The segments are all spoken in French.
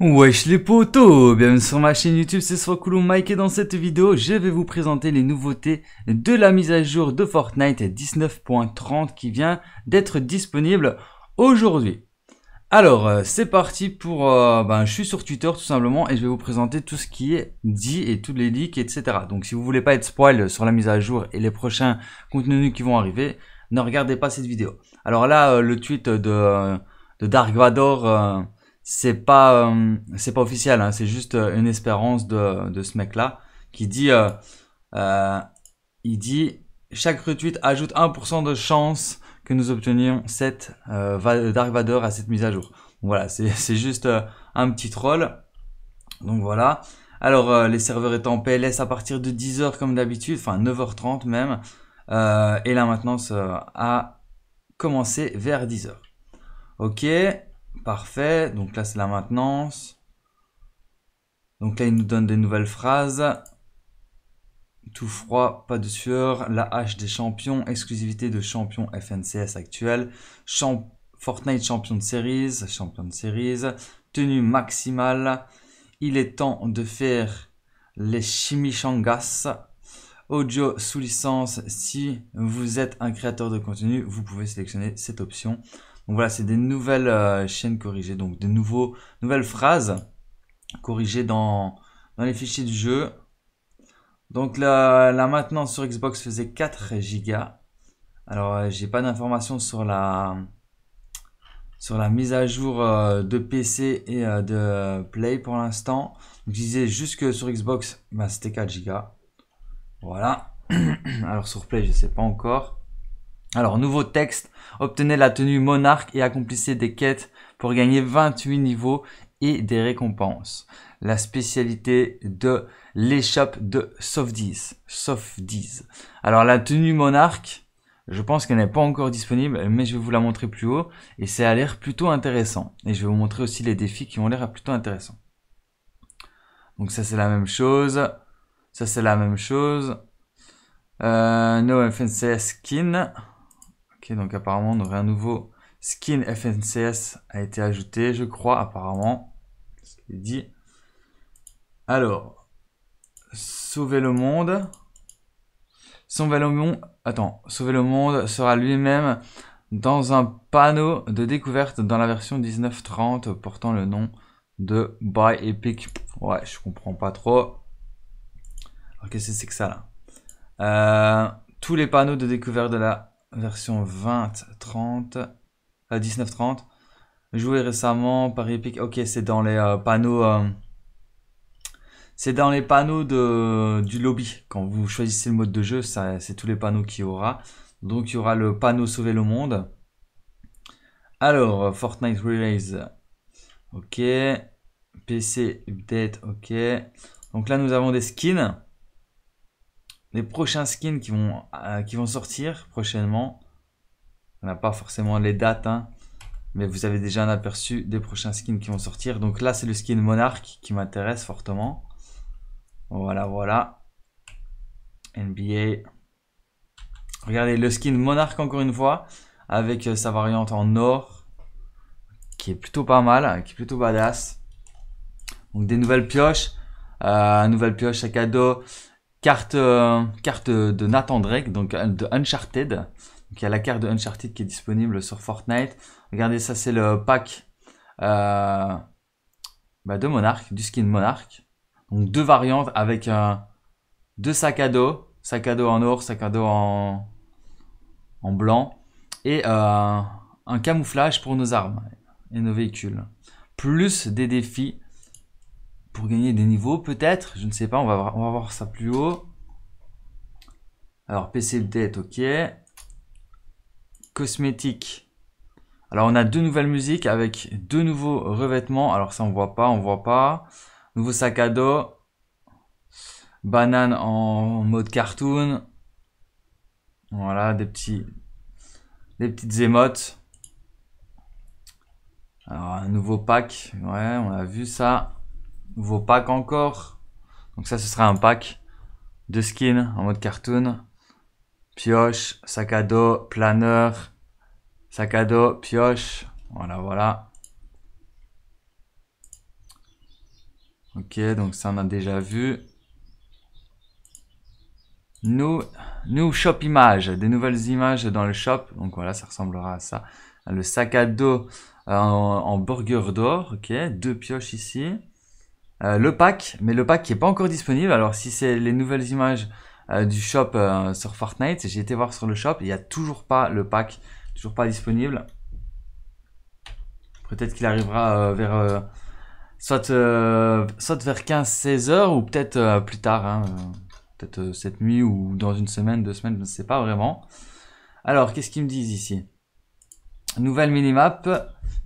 Wesh les potos Bienvenue sur ma chaîne YouTube, c'est Swakulou Mike et dans cette vidéo, je vais vous présenter les nouveautés de la mise à jour de Fortnite 19.30 qui vient d'être disponible aujourd'hui. Alors, euh, c'est parti pour... Euh, ben, je suis sur Twitter tout simplement et je vais vous présenter tout ce qui est dit et toutes les leaks, etc. Donc si vous voulez pas être spoil sur la mise à jour et les prochains contenus qui vont arriver, ne regardez pas cette vidéo. Alors là, euh, le tweet de, de Dark Vador c'est pas euh, c'est pas officiel hein. c'est juste euh, une espérance de, de ce mec là qui dit euh, il dit chaque retweet ajoute 1% de chance que nous obtenions cette Dark Vador à cette mise à jour voilà c'est juste un petit troll donc voilà alors les serveurs étant en PLS à partir de 10h comme d'habitude enfin 9h30 même et la maintenance a commencé vers 10h ok Parfait. Donc là, c'est la maintenance. Donc là, il nous donne des nouvelles phrases. Tout froid, pas de sueur. La hache des champions. Exclusivité de champion FNCS actuel. Fortnite champion de series. Champion de series. Tenue maximale. Il est temps de faire les chimichangas. Audio sous licence. Si vous êtes un créateur de contenu, vous pouvez sélectionner cette option. Donc voilà, c'est des nouvelles euh, chaînes corrigées, donc des nouveaux, nouvelles phrases corrigées dans, dans les fichiers du jeu. Donc la, la maintenance sur Xbox faisait 4 Go. Alors euh, j'ai pas d'informations sur la sur la mise à jour euh, de PC et de Play pour l'instant. Je disais juste que sur Xbox, bah, c'était 4 Go. Voilà. Alors sur Play, je sais pas encore. Alors, nouveau texte, obtenez la tenue monarque et accomplissez des quêtes pour gagner 28 niveaux et des récompenses. La spécialité de l'échappe de Softies. Softies. Alors, la tenue monarque, je pense qu'elle n'est pas encore disponible, mais je vais vous la montrer plus haut. Et c'est à l'air plutôt intéressant. Et je vais vous montrer aussi les défis qui ont l'air plutôt intéressants. Donc ça c'est la même chose. Ça c'est la même chose. Euh, no FNCS skin donc apparemment, un nouveau skin FNCS a été ajouté, je crois, apparemment. Ce dit. Alors, sauver le monde. Sauver le monde. Attends, sauver le monde sera lui-même dans un panneau de découverte dans la version 1930 portant le nom de By Epic. Ouais, je comprends pas trop. Alors, qu'est-ce que c'est que ça là euh, Tous les panneaux de découverte de la version 20-30, euh, 19-30. Joué récemment par Epic. Ok, c'est dans les euh, panneaux. Euh, c'est dans les panneaux de, du lobby. Quand vous choisissez le mode de jeu, c'est tous les panneaux qu'il y aura. Donc il y aura le panneau Sauver le monde. Alors, Fortnite Relays. Ok. PC Update. Ok. Donc là, nous avons des skins les prochains skins qui vont, euh, qui vont sortir prochainement. On n'a pas forcément les dates, hein, mais vous avez déjà un aperçu des prochains skins qui vont sortir. Donc là, c'est le skin monarque qui m'intéresse fortement. Voilà, voilà. NBA. Regardez, le skin monarque encore une fois, avec euh, sa variante en or, qui est plutôt pas mal, hein, qui est plutôt badass. Donc des nouvelles pioches, euh, nouvelles pioches à cadeau carte, euh, carte de Nathan Drake, donc euh, de Uncharted. Donc il y a la carte de Uncharted qui est disponible sur Fortnite. Regardez, ça c'est le pack euh, bah, de Monarch, du skin Monarch. Donc deux variantes avec un, deux sacs à dos. Sac à dos en or, sac à dos en, en blanc. Et un camouflage pour nos armes et nos véhicules. Plus des défis gagner des niveaux, peut-être. Je ne sais pas, on va, voir, on va voir ça plus haut. Alors, PC est ok. Cosmétique. Alors, on a deux nouvelles musiques avec deux nouveaux revêtements. Alors, ça, on voit pas, on voit pas. Nouveau sac à dos. Banane en mode cartoon. Voilà, des petits, des petites émotes. Alors, un nouveau pack. Ouais, on a vu ça. Vos pack encore. Donc ça, ce sera un pack de skins en mode cartoon. Pioche, sac à dos, planeur, sac à dos, pioche. Voilà, voilà. Ok, donc ça, on a déjà vu. nous nous shop image, des nouvelles images dans le shop. Donc voilà, ça ressemblera à ça. Le sac à dos euh, en, en burger d'or, ok. Deux pioches ici. Euh, le pack, mais le pack qui est pas encore disponible. Alors si c'est les nouvelles images euh, du shop euh, sur Fortnite, j'ai été voir sur le shop, il n'y a toujours pas le pack, toujours pas disponible. Peut-être qu'il arrivera vers soit vers 15-16 heures ou peut-être plus tard, hein, peut-être cette nuit ou dans une semaine, deux semaines, je ne sais pas vraiment. Alors qu'est-ce qu'ils me disent ici Nouvelle minimap.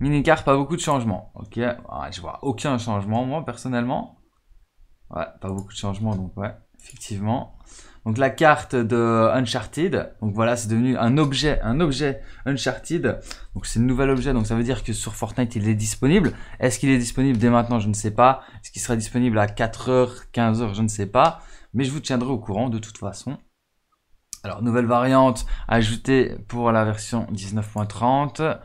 Mini-carte, pas beaucoup de changements. Ok, ah, je vois aucun changement, moi, personnellement. Ouais, pas beaucoup de changements, donc ouais, effectivement. Donc la carte de Uncharted, donc voilà, c'est devenu un objet, un objet Uncharted. Donc c'est un nouvel objet, donc ça veut dire que sur Fortnite, il est disponible. Est-ce qu'il est disponible dès maintenant Je ne sais pas. Est-ce qu'il sera disponible à 4h, 15h Je ne sais pas. Mais je vous tiendrai au courant de toute façon. Alors, nouvelle variante ajoutée pour la version 19.30.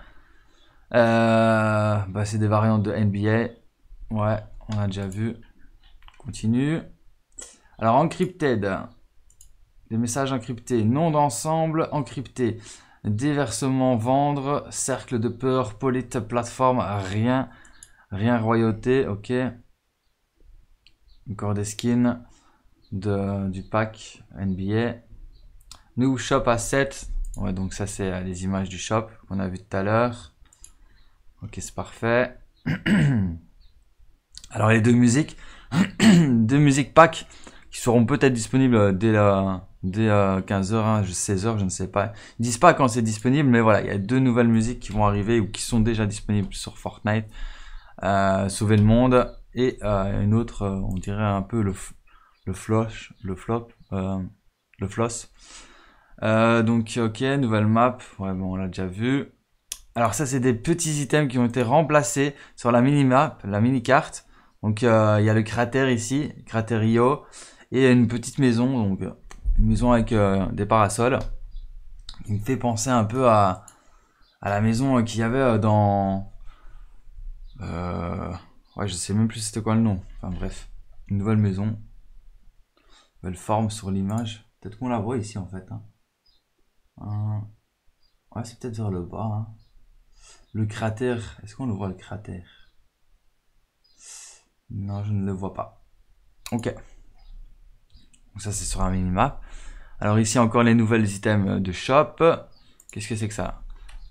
Euh, bah, c'est des variantes de NBA. Ouais, on a déjà vu. Continue. Alors, encrypted. Des messages encryptés. Nom d'ensemble encrypté. Déversement vendre. Cercle de peur. Polite plateforme. Rien. Rien royauté. Ok. Encore des skins de, du pack NBA. New shop asset. Ouais, donc ça, c'est euh, les images du shop qu'on a vu tout à l'heure. Ok, c'est parfait. Alors les deux musiques, deux musiques pack qui seront peut-être disponibles euh, dès la dès 15h, euh, 16h, hein, je ne sais pas. Ils disent pas quand c'est disponible, mais voilà, il y a deux nouvelles musiques qui vont arriver ou qui sont déjà disponibles sur Fortnite. Euh, Sauver le monde et une autre, on dirait un peu le le le flop, le floss. donc ok, nouvelle map, ouais bon on l'a déjà vu. Alors ça, c'est des petits items qui ont été remplacés sur la mini-map, la mini-carte. Donc euh, il y a le cratère ici, cratère Rio, et une petite maison, donc une maison avec euh, des parasols. Il me fait penser un peu à, la maison euh, qu'il y avait dans... Ouais, je sais même plus c'était quoi le nom. Enfin bref, une nouvelle maison. Une nouvelle forme sur l'image. Peut-être qu'on la voit ici en fait. Hein. Hein. Ouais, c'est peut-être vers le bas. Hein. Le cratère, est-ce qu'on le voit le cratère Non, je ne le vois pas. Ok. ça, c'est sur un minimap. Alors ici, encore les nouvelles items de shop. Qu'est-ce que c'est que ça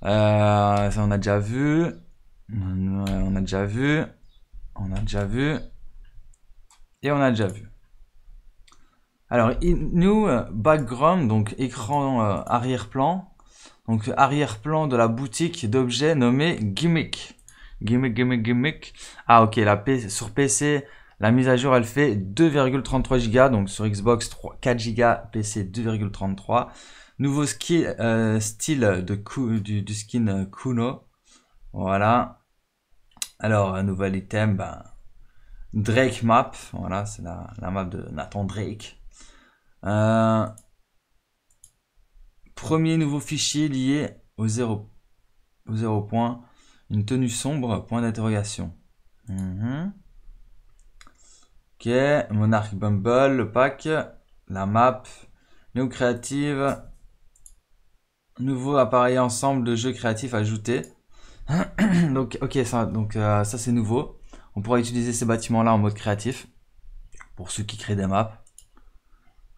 euh, Ça, on a déjà vu. On a déjà vu. On a déjà vu. Et on a déjà vu. Alors, new euh, background, donc écran euh, arrière-plan donc arrière-plan de la boutique d'objets nommée Gimmick. Gimmick, gimmick, gimmick. Ah ok, la sur PC, la mise à jour, elle fait 2,33 Go, donc sur Xbox 4 Go, PC 2,33. Nouveau euh, style de du, skin Kuno. Voilà. Alors, un nouvel item, ben, Drake Map. Voilà, c'est la, la, map de Nathan Drake. Euh, Premier nouveau fichier lié au zéro point, une tenue sombre, point d'interrogation. Mhm. Ok, Monarch Bumble, le pack, la map, Néo Créative, nouveau appareil ensemble de jeux créatifs ajoutés. donc, ok, ça, donc, euh, ça c'est nouveau. On pourra utiliser ces bâtiments-là en mode créatif pour ceux qui créent des maps.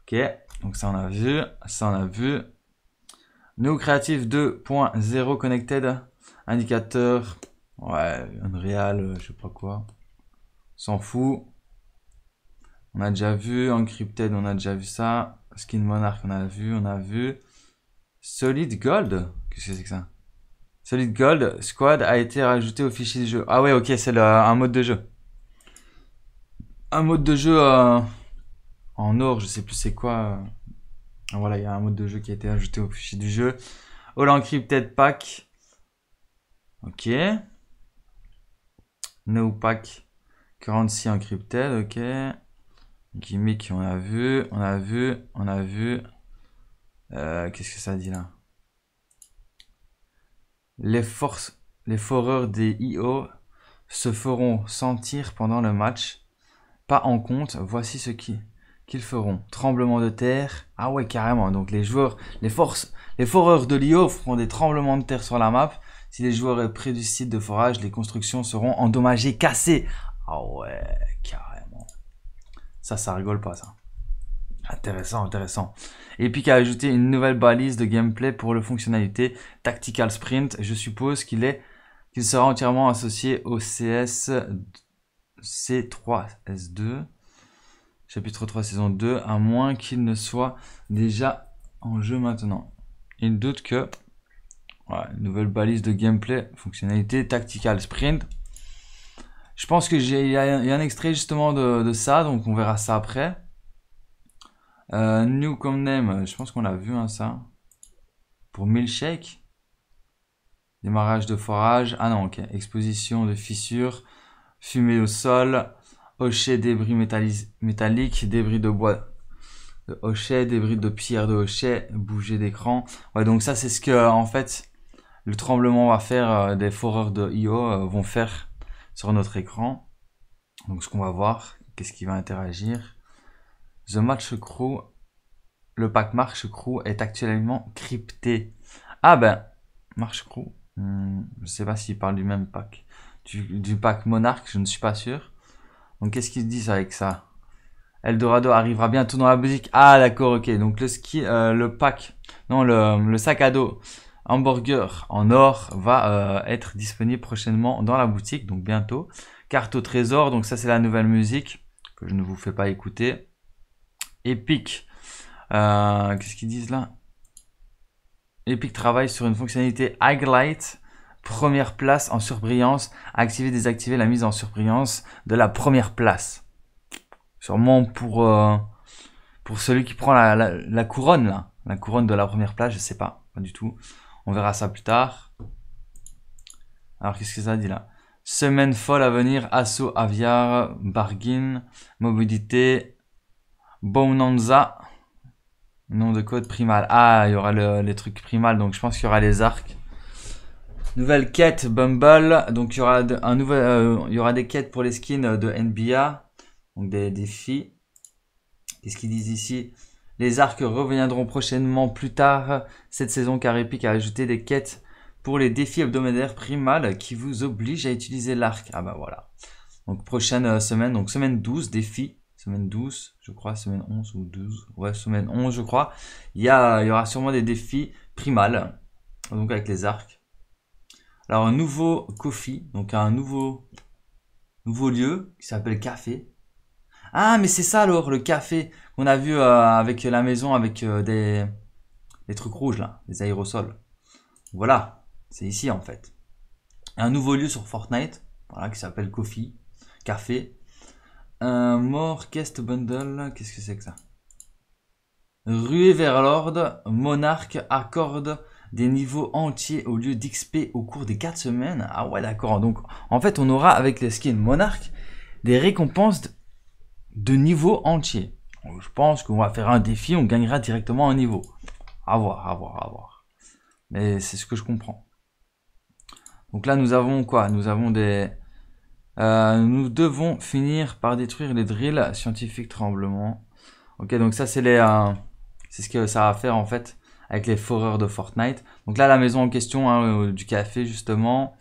Ok, donc ça on a vu, ça on a vu, creative 2.0 Connected. Indicateur. Ouais, Unreal, euh, je sais pas quoi. S'en fout. On a déjà vu. Encrypted, on a déjà vu ça. Skin Monarch, on a vu, on a vu. Solid Gold Qu'est-ce que c'est que ça Solid Gold Squad a été rajouté au fichier du jeu. Ah ouais, ok, c'est un mode de jeu. Un mode de jeu euh, en or, je sais plus c'est quoi. Euh. Voilà, il y a un mode de jeu qui a été ajouté au fichier du jeu. All Encrypted Pack. Ok. No Pack. Currency Encrypted. Ok. Gimmick, on a vu. On a vu. On a vu. Euh, qu'est-ce que ça dit là Les forces. Les foreurs des IO se feront sentir pendant le match. Pas en compte. Voici ce qui qu'ils feront. Tremblement de terre. Ah ouais, carrément. Donc les joueurs, les forces, les foreurs de l'IO feront des tremblements de terre sur la map. Si les joueurs sont près du site de forage, les constructions seront endommagées, cassées. Ah ouais, carrément. Ça, ça rigole pas, ça. Intéressant, intéressant. Epic a ajouté une nouvelle balise de gameplay pour le fonctionnalité Tactical Sprint. Je suppose qu'il est qu'il sera entièrement associé au CS C3S2 chapitre 3, saison 2, à moins qu'il ne soit déjà en jeu maintenant. Il doute que voilà, nouvelle balise de gameplay, fonctionnalité tactical sprint. Je pense que j'ai y, a un extrait justement de, ça, donc on verra ça après. Euh, new comme name, je pense qu'on l'a vu hein, ça. Pour milkshake. Démarrage de forage. Ah non, ok. Exposition de fissures. Fumée au sol. Hochet, débris métalliques, débris de bois de hochet, débris de pierre de hochet, bouger d'écran. Ouais, donc ça, c'est ce que, en fait, le tremblement va faire, euh, des foreurs de IO euh, vont faire sur notre écran. Donc ce qu'on va voir, qu'est-ce qui va interagir. The match crew, le pack March crew est actuellement crypté. Ah ben, March crew, hmm, je sais pas s'il parle du même pack. Du, du pack monarque, je ne suis pas sûr. Donc qu'est-ce qu'ils disent avec ça Eldorado arrivera bientôt dans la boutique. Ah d'accord, ok. Donc le ski, euh, le pack, non le, sac à dos hamburger en or va euh, être disponible prochainement dans la boutique, donc bientôt. Carte au trésor, donc ça c'est la nouvelle musique que je ne vous fais pas écouter. Epic, euh, qu'est-ce qu'ils disent là Epic travaille sur une fonctionnalité Highlight première place en surbrillance, activer, désactiver la mise en surbrillance de la première place. Sûrement pour, euh, pour celui qui prend la, couronne, là. La couronne de la première place, je sais pas, pas du tout. On verra ça plus tard. Alors, qu'est-ce que ça dit là Semaine folle à venir, assaut aviar, bargain, mobilité, bonanza. Nom de code primal. Ah, il y aura les trucs primal, donc je pense qu'il y aura les arcs. Nouvelle quête Bumble. Donc il y aura un euh, il y aura des quêtes pour les skins euh, de NBA. Donc des défis. Qu'est-ce qu'ils disent ici Les arcs reviendront prochainement plus tard cette saison car Epic a ajouté des quêtes pour les défis hebdomadaires primales qui vous obligent à utiliser l'arc. Ah bah voilà. Donc prochaine euh, semaine, donc semaine 12, défi semaine 12, je crois, semaine 11 ou 12, ouais, semaine 11, je crois, il y, a, il y aura sûrement des défis primales, donc avec les arcs. Alors, un nouveau coffee, donc un nouveau, nouveau lieu qui s'appelle Café. Ah, mais c'est ça alors, le café qu'on a vu euh, avec la maison, avec euh, des, trucs rouges là, des aérosols. Voilà, c'est ici en fait. Un nouveau lieu sur Fortnite, voilà, qui s'appelle Coffee, Café. Un Guest Bundle, qu'est-ce que c'est que ça Ruée vers l'ordre, monarque, accorde, des niveaux entiers au lieu d'XP au cours des 4 semaines. Ah ouais, d'accord. Donc, en fait, on aura avec les skins Monarch des récompenses de niveaux entiers. je pense qu'on va faire un défi, on gagnera directement un niveau. À voir, à voir, à voir. Mais c'est ce que je comprends. Donc là, nous avons quoi Nous avons des... Euh, nous devons finir par détruire les drills scientifiques tremblement Ok, donc ça, c'est les... Euh, c'est ce que ça va faire, en fait avec les foreurs de Fortnite. Donc là, la maison en question, hein, euh, du café justement.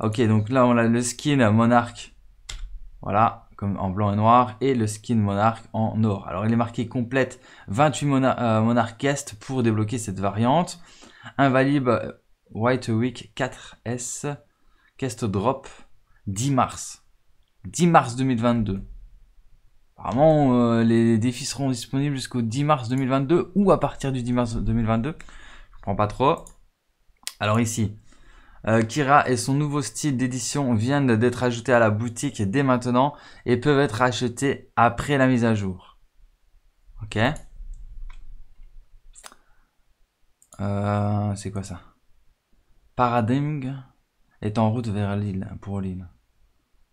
Ok, donc là, on a le skin monarque. Voilà, comme en blanc et noir. Et le skin monarque en or. Alors, il est marqué complète 28 monarques euh, pour débloquer cette variante. Invalide euh, White Week 4S. quest drop 10 mars. 10 mars 2022. Apparemment, euh, les défis seront disponibles jusqu'au 10 mars 2022 ou à partir du 10 mars 2022. Je comprends pas trop. Alors ici, euh, Kira et son nouveau style d'édition viennent d'être ajoutés à la boutique dès maintenant et peuvent être achetés après la mise à jour. Ok. Euh, c'est quoi ça Paradigm est en route vers l'île, pour l'île.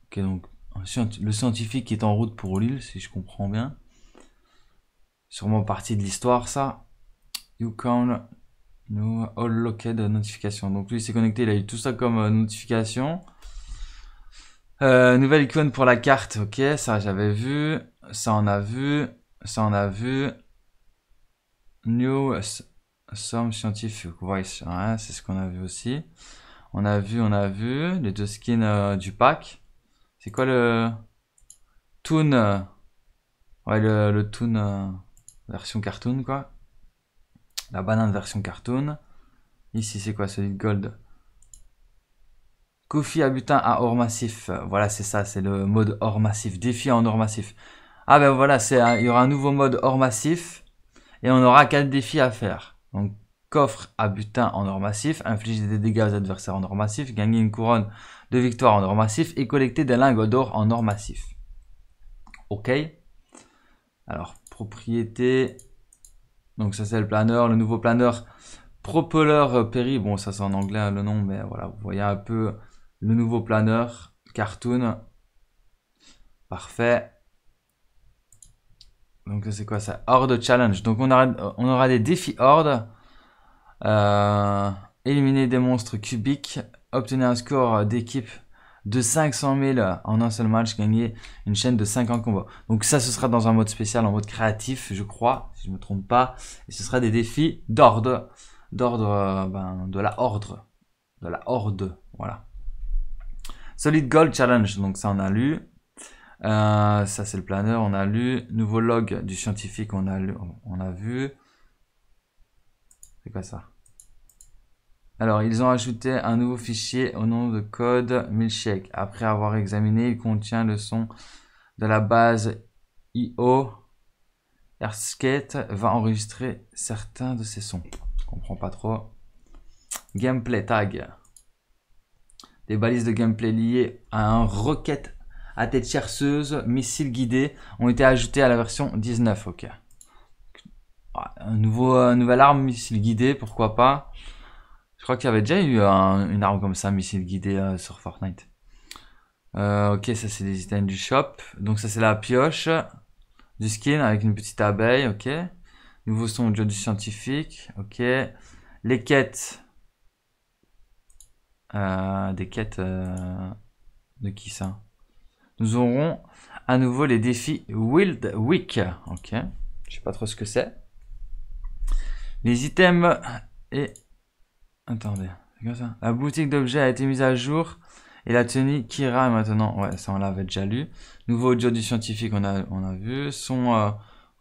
Ok, donc le scientifique est en route pour l'île, si je comprends bien. Sûrement partie de l'histoire, ça. You can nous all locked notification. Donc lui, s'est connecté, il a eu tout ça comme euh, notification. Euh, nouvelle icône pour la carte, ok, ça j'avais vu, ça on a vu, ça on a vu. New some scientific voice, c'est ce qu'on a vu aussi. On a vu, on a vu les deux skins euh, du pack. C'est quoi le Toon euh, Ouais, le, Toon euh, version cartoon, quoi. La banane version cartoon. Ici, c'est quoi de Gold. Kofi à butin à or massif. Voilà, c'est ça, c'est le mode or massif. Défi en or massif. Ah ben voilà, c'est il y aura un nouveau mode or massif. Et on aura quatre défis à faire. Donc, coffre à butin en or massif, inflige des dégâts aux adversaires en or massif, gagner une couronne de victoire en or massif et collecter des lingots d'or en or massif. Ok. Alors, propriété. Donc ça c'est le planeur, le nouveau planeur. Propeller euh, Perry, bon ça c'est en anglais hein, le nom, mais voilà, vous voyez un peu le nouveau planeur, cartoon. Parfait. Donc c'est quoi ça Horde Challenge. Donc on aura, euh, on aura des défis Horde. Euh, éliminer des monstres cubiques, Obtenir un score euh, d'équipe de 500 000 euh, en un seul match, gagner une chaîne de 50 combats. Donc ça, ce sera dans un mode spécial, en mode créatif, je crois, si je ne me trompe pas. Et ce sera des défis d'ordre, d'ordre, euh, ben, de la horde, de la horde, voilà. Solid Gold Challenge, donc ça on a lu. ça c'est le planeur, on a lu. Nouveau log du scientifique, on a lu, on a vu. C'est quoi ça alors, ils ont ajouté un nouveau fichier au nom de code milkshake. Après avoir examiné, il contient le son de la base IO. Earthskate va enregistrer certains de ces sons. Je comprends pas trop. Gameplay tag. Des balises de gameplay liées à un rocket à tête chercheuse, missile guidé, ont été ajoutées à la version 19. Ok. Ah, un nouveau, une nouvelle arme missile guidé, pourquoi pas. Je crois qu'il y avait déjà eu une arme comme ça, missile guidé euh, sur Fortnite. Euh, ok, ça c'est les items du shop. Donc ça c'est la pioche du skin avec une petite abeille, ok. Nouveau son du scientifique, ok. Les quêtes. Euh, des quêtes de qui ça Nous aurons à nouveau les défis Wild Week, ok. Je sais pas trop ce que c'est. Les items et Attendez, c'est ça. La boutique d'objets a été mise à jour et la tenue Kira maintenant. Ouais, ça on l'avait déjà lu. Nouveau audio du scientifique, on a, vu. Son. Euh,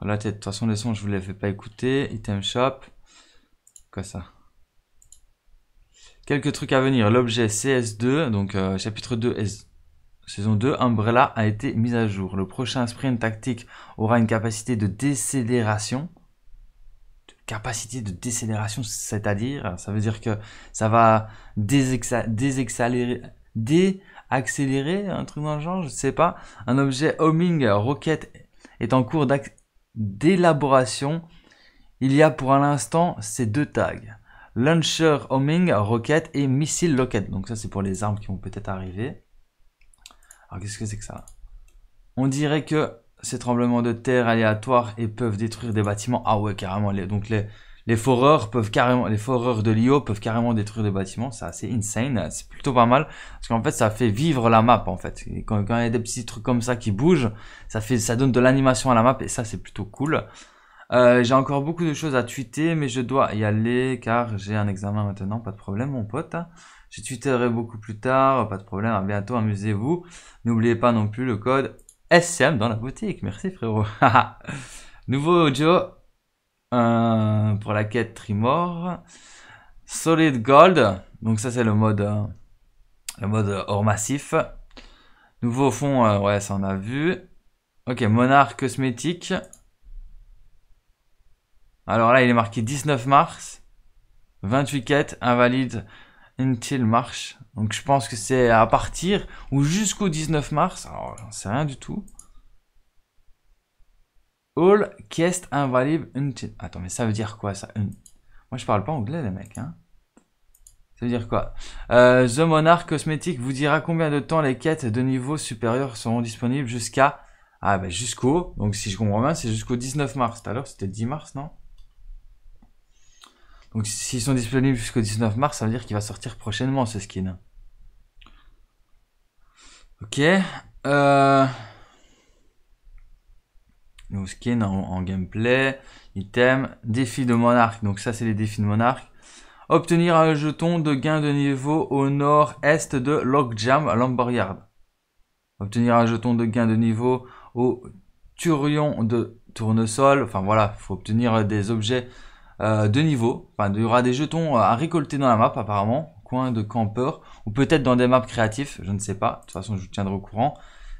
la tête de toute façon, les sons, je vous les fais pas écouter. Item shop. Quoi ça Quelques trucs à venir. L'objet CS2, donc euh, chapitre 2 saison 2, Umbrella a été mise à jour. Le prochain sprint tactique aura une capacité de décélération capacité de décélération, c'est-à-dire, ça veut dire que ça va désaccélérer, accélérer un truc dans le genre, je ne sais pas. Un objet homing rocket est en cours d'élaboration. Il y a pour l'instant ces deux tags. Launcher homing rocket et missile rocket. Donc ça c'est pour les armes qui vont peut-être arriver. Alors qu'est-ce que c'est que ça On dirait que ces tremblements de terre aléatoires et peuvent détruire des bâtiments. Ah ouais, carrément. Les, donc les, les foreurs peuvent carrément, les foreurs de l'IO peuvent carrément détruire des bâtiments. C'est assez insane. C'est plutôt pas mal. Parce qu'en fait, ça fait vivre la map, en fait. quand, il y a des petits trucs comme ça qui bougent, ça fait, ça donne de l'animation à la map et ça, c'est plutôt cool. Euh, j'ai encore beaucoup de choses à tweeter, mais je dois y aller car j'ai un examen maintenant, pas de problème mon pote. Je tweeterai beaucoup plus tard, pas de problème, à bientôt, amusez-vous. N'oubliez pas non plus le code SCM dans la boutique. Merci frérot. Nouveau audio pour la quête Trimor. Solid Gold. Donc ça c'est le mode euh, le mode hors massif. Nouveau fond, euh, ouais ça on a vu. Ok, Monarque cosmétique. Alors là il est marqué 19 mars. 28 quêtes, invalide Until March. Donc je pense que c'est à partir ou jusqu'au 19 mars. Alors, sais rien du tout. All quest invalid until. Attends, mais ça veut dire quoi ça Moi je parle pas anglais les mecs. Hein ça veut dire quoi euh, The Monarch Cosmetic vous dira combien de temps les quêtes de niveau supérieur seront disponibles jusqu'à... Ah bah jusqu'au... Donc si je comprends bien, c'est jusqu'au 19 mars. Tout à l'heure c'était le 10 mars, non donc s'ils sont disponibles jusqu'au 19 mars, ça veut dire qu'il va sortir prochainement ce skin. Ok. Euh... Nos skins en, gameplay. Item. Défi de monarque. Donc ça c'est les défis de monarque. Obtenir un jeton de gain de niveau au nord-est de Lockjam à Lamboriard. Obtenir un jeton de gain de niveau au Turion de Tournesol. Enfin voilà, faut obtenir euh, des objets euh, de niveau. il y aura des jetons euh, à récolter dans la map apparemment, coin de camper ou peut-être dans des maps créatives, je ne sais pas. De toute façon, je vous tiendrai au courant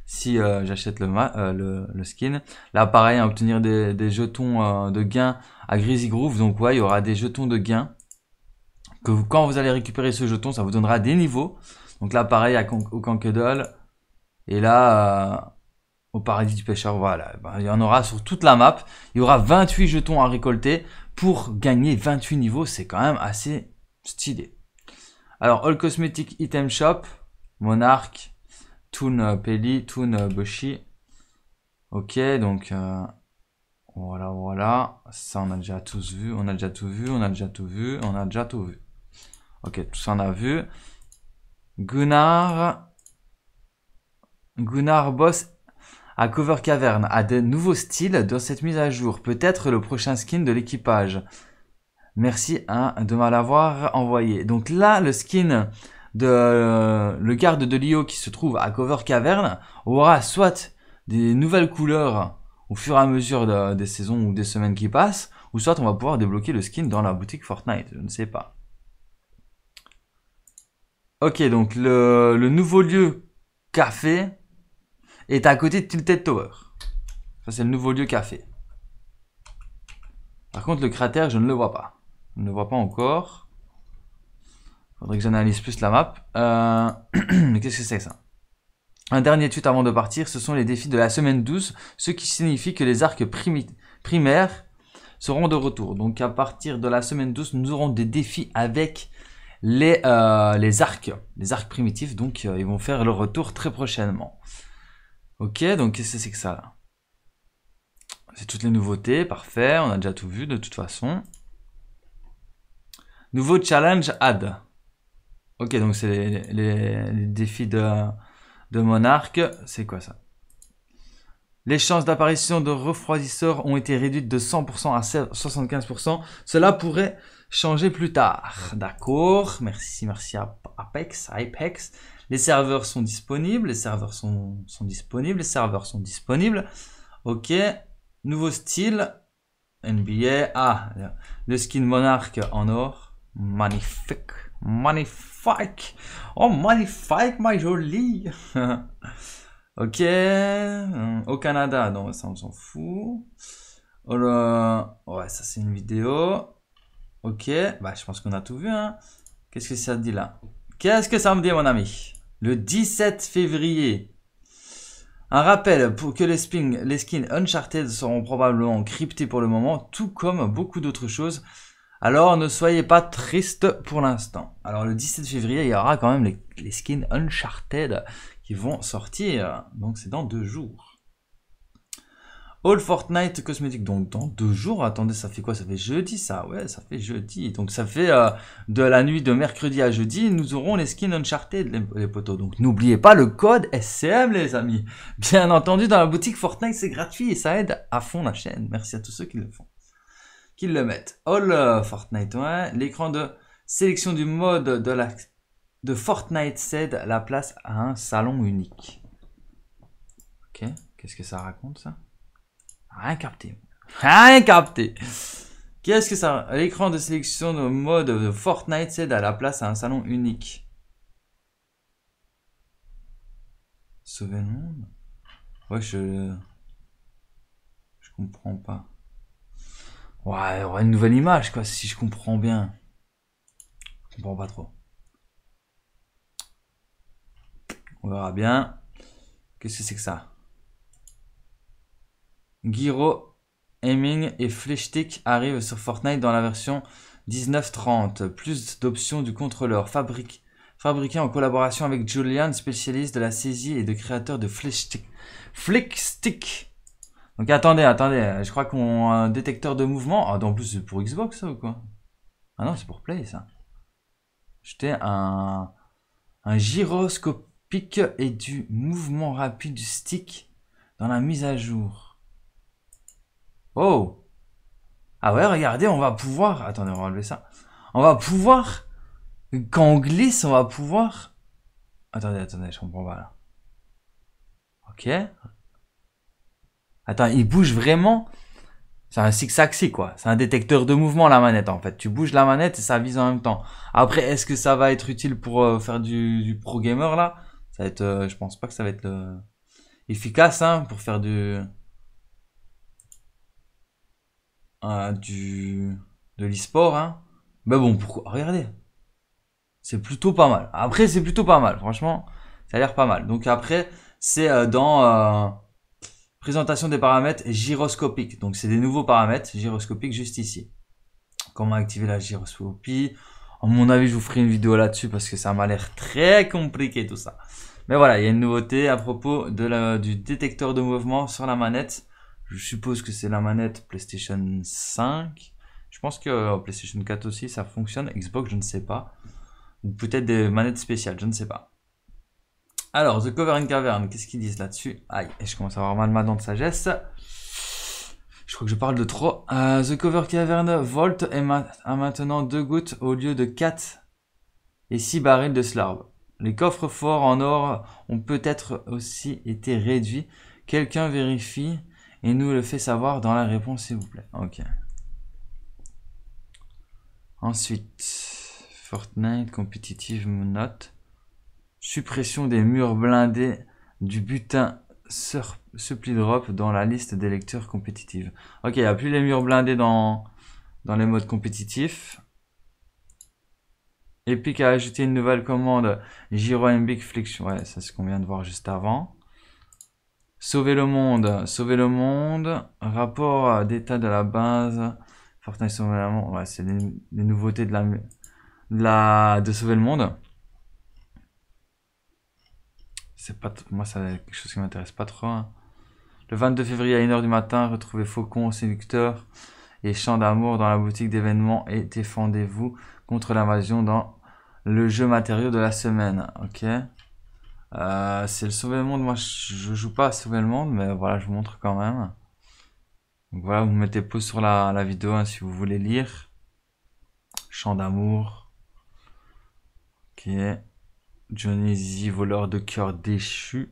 si euh, j'achète le, le, skin. Là, pareil, à obtenir des, jetons de gain à Greasy Groove. Donc ouais, il y aura des jetons de gain, Que quand vous allez récupérer ce jeton, ça vous donnera des niveaux. Donc là, pareil, à au Et là au paradis du pêcheur. Voilà, ben, il y en aura sur toute la map. Il y aura 28 jetons à récolter pour gagner 28 niveaux, c'est quand même assez stylé. Alors, All Cosmetic Item Shop, Monarch, Toon euh, Peli, Toon euh, Boshi. Ok, donc euh, voilà, voilà. Ça, on a déjà tous vu, on a déjà tout vu, on a déjà tout vu, on a déjà tout vu. Ok, tout ça, on a vu. Gunnar, Gunnar Boss à Cover Cavern, à de nouveaux styles dans cette mise à jour, peut-être le prochain skin de l'équipage. Merci hein, de m'avoir envoyé. Donc là, le skin de euh, le garde de Lio qui se trouve à Cover Cavern aura soit des nouvelles couleurs au fur et à mesure des saisons ou des semaines qui passent, ou soit on va pouvoir débloquer le skin dans la boutique Fortnite, je ne sais pas. Ok, donc le, le nouveau lieu café et à côté de Tilted Tower. Ça, c'est le nouveau lieu café. Par contre, le cratère, je ne le vois pas. Je ne le vois pas encore. Faudrait que j'analyse plus la map. Euh, mais qu'est-ce que c'est que ça Un dernier tweet avant de partir, ce sont les défis de la semaine 12, ce qui signifie que les arcs primaires seront de retour. Donc à partir de la semaine 12, nous aurons des défis avec les, euh, arcs, les arcs primitifs. Donc euh, ils vont faire le retour très prochainement. Ok, donc qu'est-ce que c'est que ça C'est toutes les nouveautés, parfait, on a déjà tout vu de toute façon. Nouveau challenge add. Ok, donc c'est les, défis de, de Monarque. C'est quoi ça les chances d'apparition de refroidisseurs ont été réduites de 100% à 75%. Cela pourrait changer plus tard. D'accord. Merci, merci à Apex, Apex. Les serveurs sont disponibles, les serveurs sont, sont disponibles, les serveurs sont disponibles. Ok, nouveau style, NBA. Ah, le skin monarque en or, magnifique, magnifique. Oh, magnifique, ma jolie. ok, euh, au Canada, non, ça on s'en fout. Oh là, ouais, ça c'est une vidéo. Ok, bah je pense qu'on a tout vu. Hein. Qu'est-ce que ça dit là Qu'est-ce que ça me dit, mon ami le 17 février. Un rappel pour que les, les skins Uncharted seront probablement cryptés pour le moment, tout comme beaucoup d'autres choses. Alors ne soyez pas tristes pour l'instant. Alors le 17 février, il y aura quand même les skins Uncharted qui vont sortir. Donc c'est dans deux jours. All Fortnite cosmétique donc dans deux jours. Attendez, ça fait quoi Ça fait jeudi, ça Ouais, ça fait jeudi. Donc ça fait euh, de la nuit de mercredi à jeudi, nous aurons les skins Uncharted, les, potos. Donc n'oubliez pas le code SCM, les amis. Bien entendu, dans la boutique Fortnite, c'est gratuit et ça aide à fond la chaîne. Merci à tous ceux qui le font, qui le mettent. All euh, Fortnite, ouais. L'écran de sélection du mode de, de Fortnite cède la place à un salon unique. Ok, qu'est-ce que ça raconte ça Rien capté. Rien capté. Qu'est-ce que ça L'écran de sélection de mode de Fortnite cède à la place à un salon unique. Sauver le monde Ouais, je... Je comprends pas. Ouais, y aura une nouvelle image, quoi, si je comprends bien. Je comprends pas trop. On verra bien. Qu'est-ce que c'est que ça Giro, aiming et Flechstick arrivent sur Fortnite dans la version 19.30. Plus d'options du contrôleur fabrique, fabriqué en collaboration avec Julian, spécialiste de la saisie et de créateur de Flechstick. Flickstick Donc attendez, attendez, je crois qu'on a un détecteur de mouvement. Ah, en plus c'est pour Xbox ça ou quoi Ah non, c'est pour Play ça. J'étais un, un gyroscopique et du mouvement rapide du stick dans la mise à jour. Oh Ah ouais, regardez, on va pouvoir... Attendez, on va enlever ça. On va pouvoir... Quand on glisse, on va pouvoir... Attendez, attendez, je comprends pas là. Ok. Attends, il bouge vraiment c'est un six axis quoi. C'est un détecteur de mouvement la manette en fait. Tu bouges la manette et ça vise en même temps. Après, est-ce que ça va être utile pour euh, faire du, pro gamer là Ça va être, euh, je pense pas que ça va être efficace hein, pour faire du du de l'e-sport, hein. Ben bon, pourquoi ah, Regardez. C'est plutôt pas mal. Après, c'est plutôt pas mal. Franchement, ça a l'air pas mal. Donc après, c'est euh, dans euh, présentation des paramètres gyroscopiques. Donc c'est des nouveaux paramètres gyroscopiques juste ici. Comment activer la gyroscopie À mon avis, je vous ferai une vidéo là-dessus parce que ça m'a l'air très compliqué tout ça. Mais voilà, il y a une nouveauté à propos de la, du détecteur de mouvement sur la manette. Je suppose que c'est la manette PlayStation 5. Je pense que euh, PlayStation 4 aussi, ça fonctionne. Xbox, je ne sais pas. Ou peut-être des manettes spéciales, je ne sais pas. Alors, The Cover and Cavern, qu'est-ce qu'ils disent là-dessus Aïe, je commence à avoir mal ma dent de sagesse. Je crois que je parle de trop. Euh, The Cover Cavern Volt a maintenant deux gouttes au lieu de 4 et 6 barils de slarves. Les coffres forts en or ont peut-être aussi été réduits. Quelqu'un vérifie et nous le fait savoir dans la réponse, s'il vous plaît. Ok. Ensuite, Fortnite, Competitive note. Suppression des murs blindés du butin supply drop dans la liste des lecteurs compétitives. Ok, il n'y a plus les murs blindés dans, dans les modes compétitifs. puis a ajouté une nouvelle commande Giro Big Fliction. Ouais, ça c'est ce qu'on vient de voir juste avant. Sauver le monde, sauver le monde, rapport d'état de la base, Fortnite sauver le monde, ouais, c'est les, nouveautés de la, de sauver le monde. C'est pas, moi, c'est quelque chose qui m'intéresse pas trop. Hein. Le 22 février à 1h du matin, retrouvez Faucon, séducteur et chant d'amour dans la boutique d'événements et défendez-vous contre l'invasion dans le jeu matériau de la semaine. Ok. Euh, c'est le Sauver le Monde. Moi, je joue pas à Sauver le Monde, mais voilà, je vous montre quand même. Donc voilà, vous mettez pause sur la, vidéo hein, si vous voulez lire. Chant d'amour. Ok. Johnny Z, voleur de cœur déchu.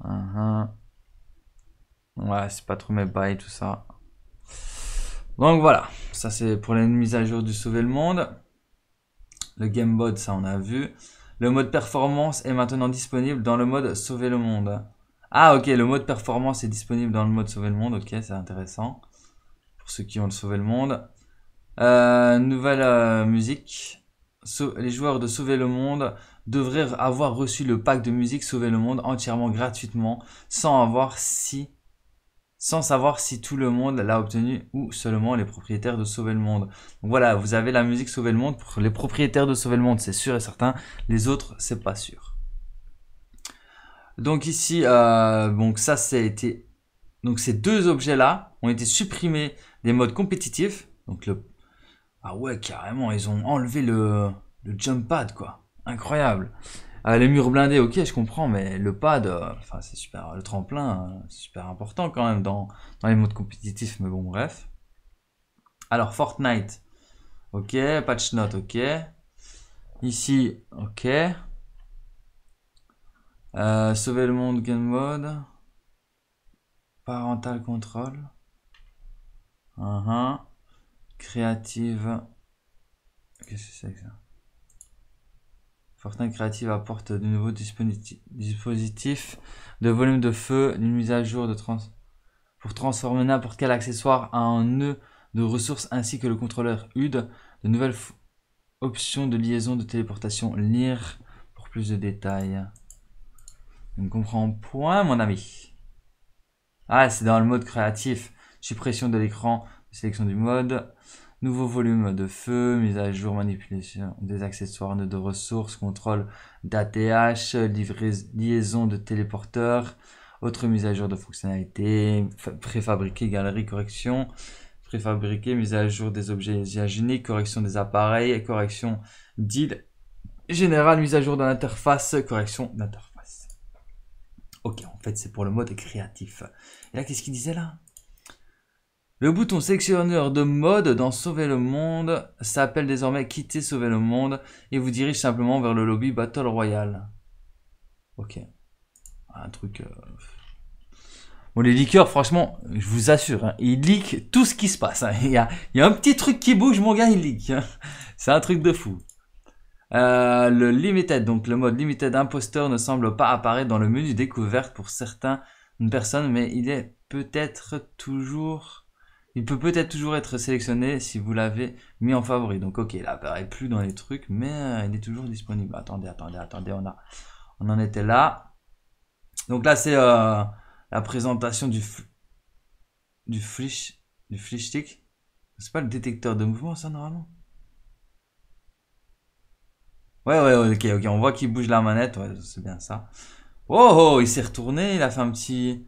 Voilà -huh. Ouais, c'est pas trop mes bails, tout ça. Donc voilà, ça c'est pour les mises à jour du Sauver le Monde. Le Gamebot, ça on a vu. Le mode performance est maintenant disponible dans le mode sauver le monde. Ah ok, le mode performance est disponible dans le mode sauver le monde, ok, c'est intéressant. Pour ceux qui ont le sauver le monde. Euh, nouvelle euh, musique. les joueurs de Sauver le Monde devraient avoir reçu le pack de musique Sauver le Monde entièrement gratuitement sans avoir si sans savoir si tout le monde l'a obtenu ou seulement les propriétaires de Sauver le Monde. voilà, vous avez la musique Sauver le Monde pour les propriétaires de Sauver le Monde, c'est sûr et certain. Les autres, c'est pas sûr. Donc ici, euh, donc ça, c'est été. Donc ces deux objets-là ont été supprimés des modes compétitifs. Donc le. Ah ouais, carrément, ils ont enlevé le jump pad, quoi. Incroyable. Ah, les murs blindés, ok, je comprends, mais le pad, euh, enfin, c'est super, le tremplin, euh, c'est super important quand même dans, les modes compétitifs, mais bon, bref. Alors, Fortnite, ok, patch note, ok. Ici, ok. Euh, sauver le monde, game mode. Parental control. Uh Qu'est-ce que c'est que ça Fortnite Creative apporte de nouveaux dispositifs de volume de feu, une mise à jour de trans pour transformer n'importe quel accessoire en un nœud de ressources ainsi que le contrôleur HUD, de nouvelles options de liaison de téléportation lire pour plus de détails. Je ne comprends point mon ami. Ah, c'est dans le mode créatif. Suppression de l'écran, sélection du mode nouveau volume de feu, mise à jour, manipulation des accessoires, nœuds de ressources, contrôle d'ATH, liaison de téléporteurs, autre mise à jour de fonctionnalités, préfabriqué, galerie, correction, préfabriqué, mise à jour des objets hygiéniques, correction des appareils, correction d'île, générale, mise à jour de l'interface, correction d'interface. Ok, en fait c'est pour le mode créatif. Et là, qu'est-ce qu'il disait là le bouton sélectionneur de mode dans Sauver le monde s'appelle désormais Quitter Sauver le monde et vous dirige simplement vers le lobby Battle Royale. Ok. Un truc... Euh, bon, les leakers, franchement, je vous assure, hein, ils leakent tout ce qui se passe. Hein. Il, y a, un petit truc qui bouge, mon gars, il leak. Hein. C'est un truc de fou. Euh, le Limited, donc le mode Limited imposter ne semble pas apparaître dans le menu découverte pour certaines personnes, mais il est peut-être toujours il peut peut-être toujours être sélectionné si vous l'avez mis en favori. Donc ok, il apparaît plus dans les trucs, mais euh, il est toujours disponible. Attendez, attendez, attendez, on, a, on en était là. Donc là, c'est euh, la présentation du, du flish, du flish stick. C'est pas le détecteur de mouvement, ça, normalement Ouais, ouais, ok, ok, on voit qu'il bouge la manette, ouais, c'est bien ça. Oh, oh il s'est retourné, il a fait un petit,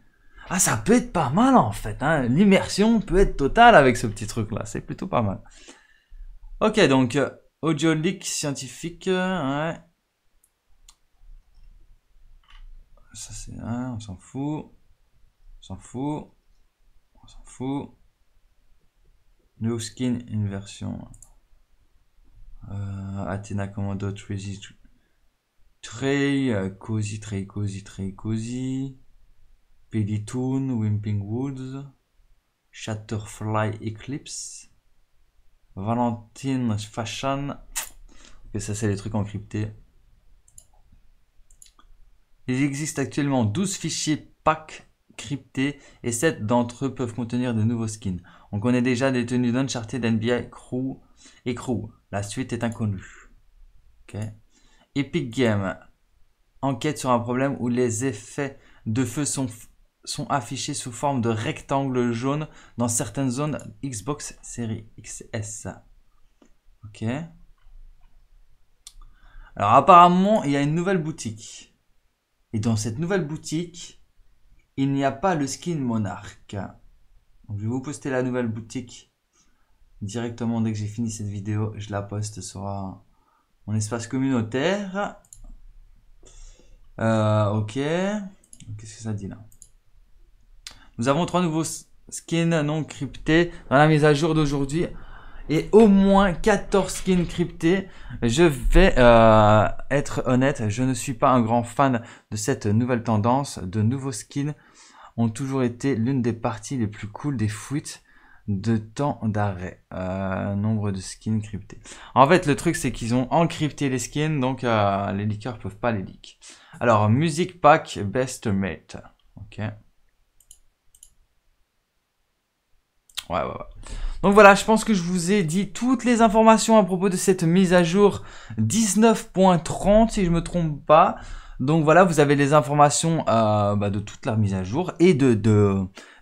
ah ça peut être pas mal en fait, hein. l'immersion peut être totale avec ce petit truc là, c'est plutôt pas mal. Ok donc euh, audio leak scientifique, euh, Ça c'est un on s'en fout, on s'en fout, on s'en fout. New skin inversion. Euh, Athena Commando Tracy Trey, euh, Cozy, Trey, Cozy, Trey, Cozy. Billy Wimping Woods, Shatterfly Eclipse, Valentine Fashion. Ok, ça c'est les trucs encryptés. Il existe actuellement 12 fichiers pack cryptés et 7 d'entre eux peuvent contenir de nouveaux skins. On connaît déjà des tenues d'Uncharted, NBA, Crew et Crew. La suite est inconnue. Epic Game enquête sur un problème où les effets de feu sont sont affichés sous forme de rectangles jaunes dans certaines zones Xbox Series XS. Ok. Alors apparemment, il y a une nouvelle boutique. Et dans cette nouvelle boutique, il n'y a pas le skin monarque. je vais vous poster la nouvelle boutique directement dès que j'ai fini cette vidéo. Je la poste sur euh, mon espace communautaire. Euh, ok. Qu'est-ce que ça dit là nous avons trois nouveaux skins non cryptés dans la mise à jour d'aujourd'hui. Et au moins 14 skins cryptés. Je vais euh, être honnête, je ne suis pas un grand fan de cette nouvelle tendance. De nouveaux skins ont toujours été l'une des parties les plus cool des fuites de temps d'arrêt. Euh, nombre de skins cryptés. En fait, le truc, c'est qu'ils ont encrypté les skins, donc euh, les leakers peuvent pas les leak. Alors, music pack best mate. Ok. Donc voilà, je pense que je vous ai dit toutes les informations à propos de cette mise à jour 19.30, si je me trompe pas. Donc voilà, vous avez les informations euh, bah, de toute la mise à jour et de, de,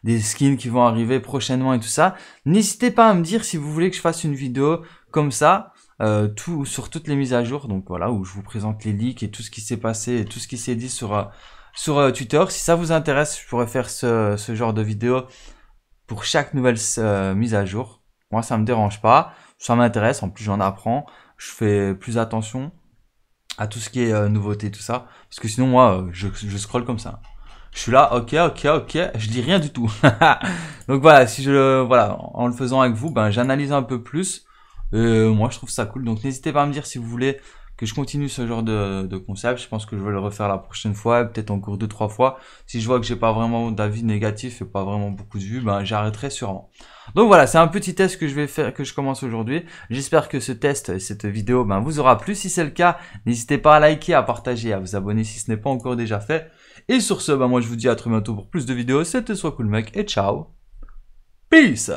des skins qui vont arriver prochainement et tout ça. N'hésitez pas à me dire si vous voulez que je fasse une vidéo comme ça. Euh, tout, sur toutes les mises à jour, donc voilà, où je vous présente les leaks et tout ce qui s'est passé et tout ce qui s'est dit sur, euh, sur Twitter. Si ça vous intéresse, je pourrais faire ce, ce genre de vidéo pour chaque nouvelle euh, mise à jour. Moi, ça me dérange pas. Ça m'intéresse. En plus, j'en apprends. Je fais plus attention à tout ce qui est euh, nouveauté, tout ça. Parce que sinon, moi, euh, je, je scroll comme ça. Je suis là, ok, ok, ok. Je dis rien du tout. Donc voilà, si je, voilà, en le faisant avec vous, ben j'analyse un peu plus. Euh, moi, je trouve ça cool. Donc, n'hésitez pas à me dire si vous voulez que je continue ce genre de, concept. Je pense que je vais le refaire la prochaine fois, peut-être encore deux, trois fois. Si je vois que j'ai pas vraiment d'avis négatif et pas vraiment beaucoup de vues, ben j'arrêterai sûrement. Donc voilà, c'est un petit test que je vais faire, que je commence aujourd'hui. J'espère que ce test et cette vidéo ben, vous aura plu. Si c'est le cas, n'hésitez pas à liker, à partager, à vous abonner si ce n'est pas encore déjà fait. Et sur ce, ben moi je vous dis à très bientôt pour plus de vidéos. C'était Soit Cool Mec et ciao. Peace